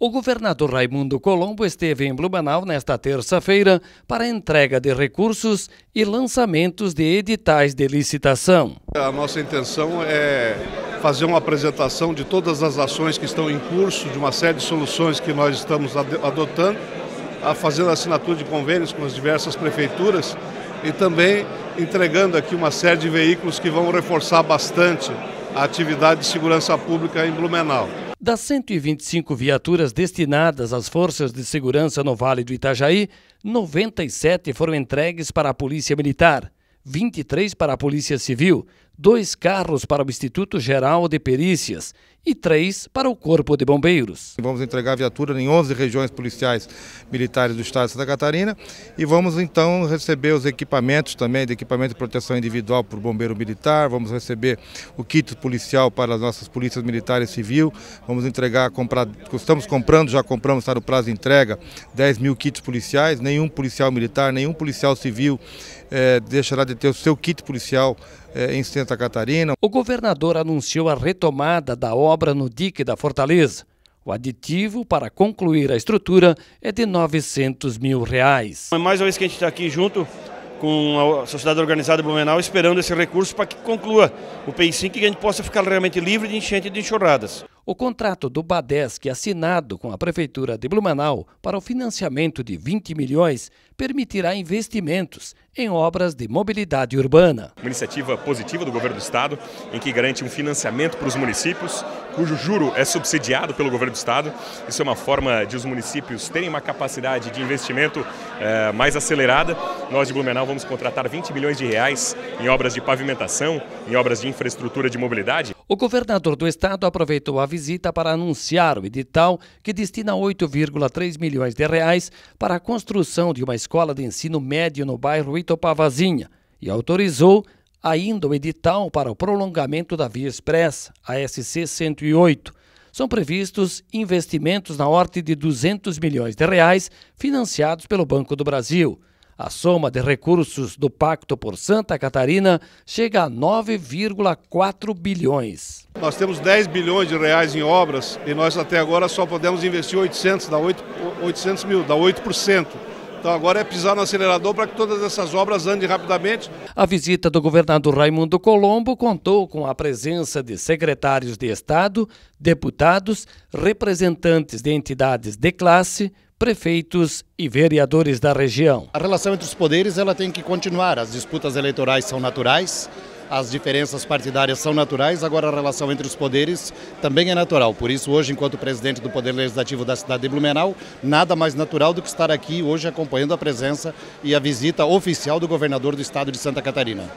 O governador Raimundo Colombo esteve em Blumenau nesta terça-feira para entrega de recursos e lançamentos de editais de licitação. A nossa intenção é fazer uma apresentação de todas as ações que estão em curso, de uma série de soluções que nós estamos adotando, a fazendo assinatura de convênios com as diversas prefeituras e também entregando aqui uma série de veículos que vão reforçar bastante a atividade de segurança pública em Blumenau. Das 125 viaturas destinadas às forças de segurança no Vale do Itajaí, 97 foram entregues para a Polícia Militar, 23 para a Polícia Civil, dois carros para o Instituto Geral de Perícias e três para o Corpo de Bombeiros. Vamos entregar viatura em 11 regiões policiais militares do estado de Santa Catarina e vamos então receber os equipamentos também, de equipamento de proteção individual para o bombeiro militar, vamos receber o kit policial para as nossas polícias militares e civil, vamos entregar, comprar, estamos comprando, já compramos, está no prazo de entrega, 10 mil kits policiais, nenhum policial militar, nenhum policial civil eh, deixará de ter o seu kit policial é, em Santa Catarina. O governador anunciou a retomada da obra no dique da Fortaleza. O aditivo para concluir a estrutura é de 900 mil reais. É mais uma vez que a gente está aqui junto com a sociedade organizada Blumenau esperando esse recurso para que conclua o PI5 e que a gente possa ficar realmente livre de enchente e de enxurradas. O contrato do Badesc assinado com a Prefeitura de Blumenau para o financiamento de 20 milhões permitirá investimentos em obras de mobilidade urbana. Uma iniciativa positiva do governo do estado, em que garante um financiamento para os municípios, cujo juro é subsidiado pelo governo do estado. Isso é uma forma de os municípios terem uma capacidade de investimento eh, mais acelerada. Nós de Blumenau vamos contratar 20 milhões de reais em obras de pavimentação, em obras de infraestrutura de mobilidade. O governador do estado aproveitou a visita para anunciar o edital que destina 8,3 milhões de reais para a construção de uma escola de ensino médio no bairro Itopavazinha e autorizou ainda o edital para o prolongamento da via expressa, a SC 108. São previstos investimentos na ordem de 200 milhões de reais financiados pelo Banco do Brasil. A soma de recursos do Pacto por Santa Catarina chega a 9,4 bilhões. Nós temos 10 bilhões de reais em obras e nós até agora só podemos investir 800, dá 800 mil, dá 8%. Então agora é pisar no acelerador para que todas essas obras andem rapidamente. A visita do governador Raimundo Colombo contou com a presença de secretários de Estado, deputados, representantes de entidades de classe, prefeitos e vereadores da região. A relação entre os poderes ela tem que continuar. As disputas eleitorais são naturais as diferenças partidárias são naturais, agora a relação entre os poderes também é natural. Por isso, hoje, enquanto presidente do Poder Legislativo da cidade de Blumenau, nada mais natural do que estar aqui hoje acompanhando a presença e a visita oficial do governador do estado de Santa Catarina.